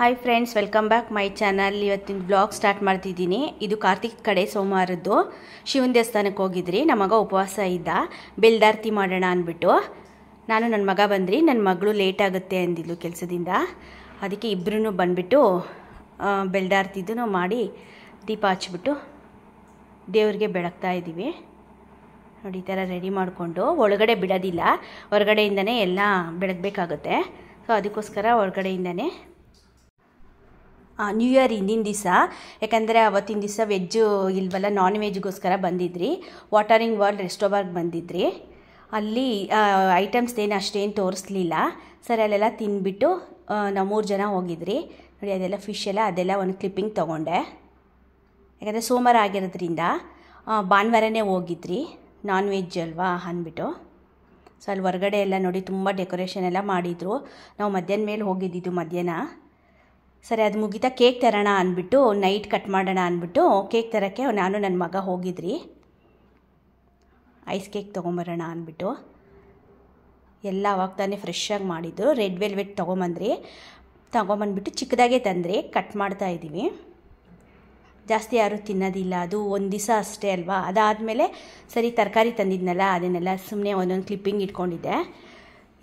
hi friends welcome back my channel ಇವತ್ತಿನ blog start ಮಾಡ್ತಿದ್ದೀನಿ ಇದು ಕಾರ್ತಿಕ್ ಕಡೆ ಸೋಮವಾರದ್ದು ಶಿವನ ದೇವಸ್ಥಾನಕ್ಕೆ ಹೋಗಿದ್ರಿ ನಮ್ಮ ಮಗ ಉಪವಾಸ ಇದ್ದ ಬೆಲ್ದಾರ್ತಿ ಮಾಡೋಣ ಅಂದ್ಬಿಟ್ಟು ನಾನು ನನ್ನ ಮಗ ಬಂದ್ರಿ ನನ್ನ ಮಗಳು ಲೇಟ್ ಆಗುತ್ತೆ ಅಂದಿದ್ಲು ಕೆಲಸದಿಂದ ಅದಕ್ಕೆ ಇಬ್ಬರೂ ಬಂದುಬಿಟ್ಟು ಬೆಲ್ದಾರ್ತಿದ್ದು ಮಾಡಿ ದೀಪ ಹಚ್ಚಿಬಿಟ್ಟು ದೇವ್ರಿಗೆ ಬೆಳಗ್ತಾ ಇದ್ದೀವಿ ನೋಡಿ ಈ ಥರ ರೆಡಿ ಮಾಡಿಕೊಂಡು ಒಳಗಡೆ ಬಿಡೋದಿಲ್ಲ ಹೊರಗಡೆಯಿಂದನೇ ಎಲ್ಲ ಬೆಳಗ್ಬೇಕಾಗುತ್ತೆ ಸೊ ಅದಕ್ಕೋಸ್ಕರ ಹೊರಗಡೆಯಿಂದನೇ ನ್ಯೂ ಇಯರ್ ಹಿಂದಿನ ದಿವಸ ಯಾಕಂದರೆ ಅವತ್ತಿನ ದಿವಸ ವೆಜ್ಜು ಇಲ್ವಲ್ಲ ನಾನ್ ವೆಜ್ಗೋಸ್ಕರ ಬಂದಿದ್ರಿ ವಾಟರಿಂಗ್ ವರ್ಲ್ಡ್ ರೆಸ್ಟೋರೆಂಟ್ ಬಂದಿದ್ರಿ ಅಲ್ಲಿ ಐಟಮ್ಸ್ ಏನು ಅಷ್ಟೇನು ತೋರಿಸ್ಲಿಲ್ಲ ಸರ್ ಅಲ್ಲೆಲ್ಲ ತಿನ್ಬಿಟ್ಟು ನಾವು ಮೂರು ಜನ ಹೋಗಿದ್ರಿ ನೋಡಿ ಅದೆಲ್ಲ ಫಿಶ್ ಎಲ್ಲ ಅದೆಲ್ಲ ಒಂದು ಕ್ಲಿಪ್ಪಿಂಗ್ ತೊಗೊಂಡೆ ಯಾಕಂದರೆ ಸೋಮವಾರ ಆಗಿರೋದ್ರಿಂದ ಭಾನುವಾರನೇ ಹೋಗಿದ್ರಿ ನಾನ್ ವೆಜ್ ಅಲ್ವಾ ಅಂದ್ಬಿಟ್ಟು ಸೊ ಅಲ್ಲಿ ಹೊರಗಡೆ ಎಲ್ಲ ನೋಡಿ ತುಂಬ ಡೆಕೋರೇಷನ್ ಎಲ್ಲ ಮಾಡಿದರು ನಾವು ಮಧ್ಯಾಹ್ನ ಮೇಲೆ ಹೋಗಿದ್ದಿದ್ದು ಮಧ್ಯಾಹ್ನ ಸರಿ ಅದು ಮುಗಿತಾ ಕೇಕ್ ತರೋಣ ಅಂದ್ಬಿಟ್ಟು ನೈಟ್ ಕಟ್ ಮಾಡೋಣ ಅಂದ್ಬಿಟ್ಟು ಕೇಕ್ ತರೋಕ್ಕೆ ನಾನು ನನ್ನ ಮಗ ಹೋಗಿದ್ರಿ ಐಸ್ ಕೇಕ್ ತೊಗೊಂಬರೋಣ ಅಂದ್ಬಿಟ್ಟು ಎಲ್ಲ ಅವಾಗ ತಾನೇ ಫ್ರೆಶ್ಶಾಗಿ ಮಾಡಿದ್ದು ರೆಡ್ ವೆಲ್ವೆಟ್ ತೊಗೊಂಬಂದ್ರಿ ತೊಗೊಂಬಂದ್ಬಿಟ್ಟು ಚಿಕ್ಕದಾಗೆ ತಂದ್ರಿ ಕಟ್ ಮಾಡ್ತಾ ಇದ್ದೀವಿ ಜಾಸ್ತಿ ಯಾರೂ ತಿನ್ನೋದಿಲ್ಲ ಅದು ಒಂದು ದಿವಸ ಅಷ್ಟೇ ಅಲ್ವಾ ಅದಾದಮೇಲೆ ಸರಿ ತರಕಾರಿ ತಂದಿದ್ನಲ್ಲ ಅದನ್ನೆಲ್ಲ ಸುಮ್ಮನೆ ಒಂದೊಂದು ಕ್ಲಿಪ್ಪಿಂಗ್ ಇಟ್ಕೊಂಡಿದ್ದೆ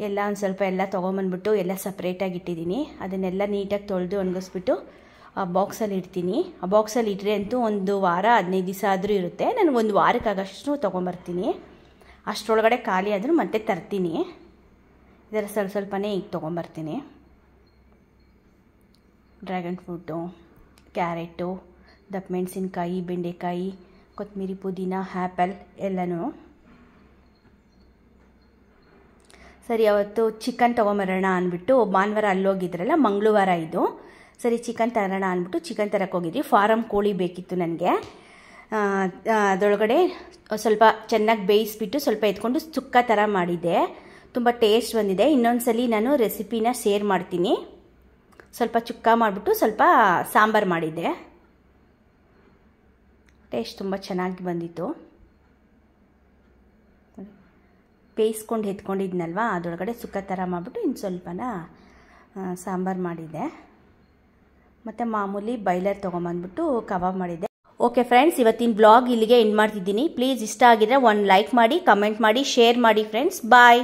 ಎಲ್ಲ ಒಂದು ಸ್ವಲ್ಪ ಎಲ್ಲ ತೊಗೊಂಬಂದ್ಬಿಟ್ಟು ಎಲ್ಲ ಸಪ್ರೇಟಾಗಿ ಇಟ್ಟಿದ್ದೀನಿ ಅದನ್ನೆಲ್ಲ ನೀಟಾಗಿ ತೊಳೆದು ಒಣಗಿಸ್ಬಿಟ್ಟು ಆ ಬಾಕ್ಸಲ್ಲಿ ಇಡ್ತೀನಿ ಆ ಬಾಕ್ಸಲ್ಲಿ ಇಟ್ಟರೆ ಅಂತೂ ಒಂದು ವಾರ ಹದಿನೈದು ದಿವಸ ಆದರೂ ಇರುತ್ತೆ ನಾನು ಒಂದು ವಾರಕ್ಕಾಗಷ್ಟು ತೊಗೊಂಬರ್ತೀನಿ ಅಷ್ಟರೊಳಗಡೆ ಖಾಲಿ ಆದರೂ ಮತ್ತೆ ತರ್ತೀನಿ ಇದರ ಸ್ವಲ್ಪ ಸ್ವಲ್ಪನೇ ಈಗ ತೊಗೊಂಬರ್ತೀನಿ ಡ್ರ್ಯಾಗನ್ ಫ್ರೂಟು ಕ್ಯಾರೆಟು ದಪ್ಪ ಮೆಣಸಿನ್ಕಾಯಿ ಬೆಂಡೆಕಾಯಿ ಕೊತ್ತಂಬರಿ ಪುದೀನ ಆ್ಯಪಲ್ ಎಲ್ಲನೂ ಸರಿ ಅವತ್ತು ಚಿಕನ್ ತೊಗೊಂಬರೋಣ ಅಂದ್ಬಿಟ್ಟು ಭಾನುವಾರ ಅಲ್ಲೋಗಿದ್ರಲ್ಲ ಮಂಗಳವಾರ ಇದು ಸರಿ ಚಿಕನ್ ತರೋಣ ಅಂದ್ಬಿಟ್ಟು ಚಿಕನ್ ತರಕ್ಕೆ ಹೋಗಿದ್ವಿ ಫಾರಮ್ ಕೋಳಿ ಬೇಕಿತ್ತು ನನಗೆ ಅದೊಳಗಡೆ ಸ್ವಲ್ಪ ಚೆನ್ನಾಗಿ ಬೇಯಿಸ್ಬಿಟ್ಟು ಸ್ವಲ್ಪ ಎತ್ಕೊಂಡು ಸುಕ್ಕ ಥರ ಮಾಡಿದ್ದೆ ತುಂಬ ಟೇಸ್ಟ್ ಬಂದಿದೆ ಇನ್ನೊಂದು ಸಲ ನಾನು ರೆಸಿಪಿನ ಶೇರ್ ಮಾಡ್ತೀನಿ ಸ್ವಲ್ಪ ಚುಕ್ಕ ಮಾಡಿಬಿಟ್ಟು ಸ್ವಲ್ಪ ಸಾಂಬಾರು ಮಾಡಿದ್ದೆ ಟೇಸ್ಟ್ ತುಂಬ ಚೆನ್ನಾಗಿ ಬಂದಿತ್ತು ಬೇಯಿಸ್ಕೊಂಡು ಎತ್ಕೊಂಡಿದ್ನಲ್ವ ಅದರೊಳಗಡೆ ಸುಕ್ಕ ಥರ ಮಾಡಿಬಿಟ್ಟು ಇನ್ನು ಸ್ವಲ್ಪನ ಸಾಂಬಾರು ಮಾಡಿದೆ ಮತ್ತು ಮಾಮೂಲಿ ಬಾಯ್ಲರ್ ತೊಗೊಂಬಂದ್ಬಿಟ್ಟು ಕಬಾಬ್ ಮಾಡಿದೆ ಓಕೆ ಫ್ರೆಂಡ್ಸ್ ಇವತ್ತಿನ ಬ್ಲಾಗ್ ಇಲ್ಲಿಗೆ ಎಂಡ್ ಮಾಡ್ತಿದ್ದೀನಿ ಪ್ಲೀಸ್ ಇಷ್ಟ ಆಗಿದ್ರೆ ಒಂದು ಲೈಕ್ ಮಾಡಿ ಕಮೆಂಟ್ ಮಾಡಿ ಶೇರ್ ಮಾಡಿ ಫ್ರೆಂಡ್ಸ್ ಬಾಯ್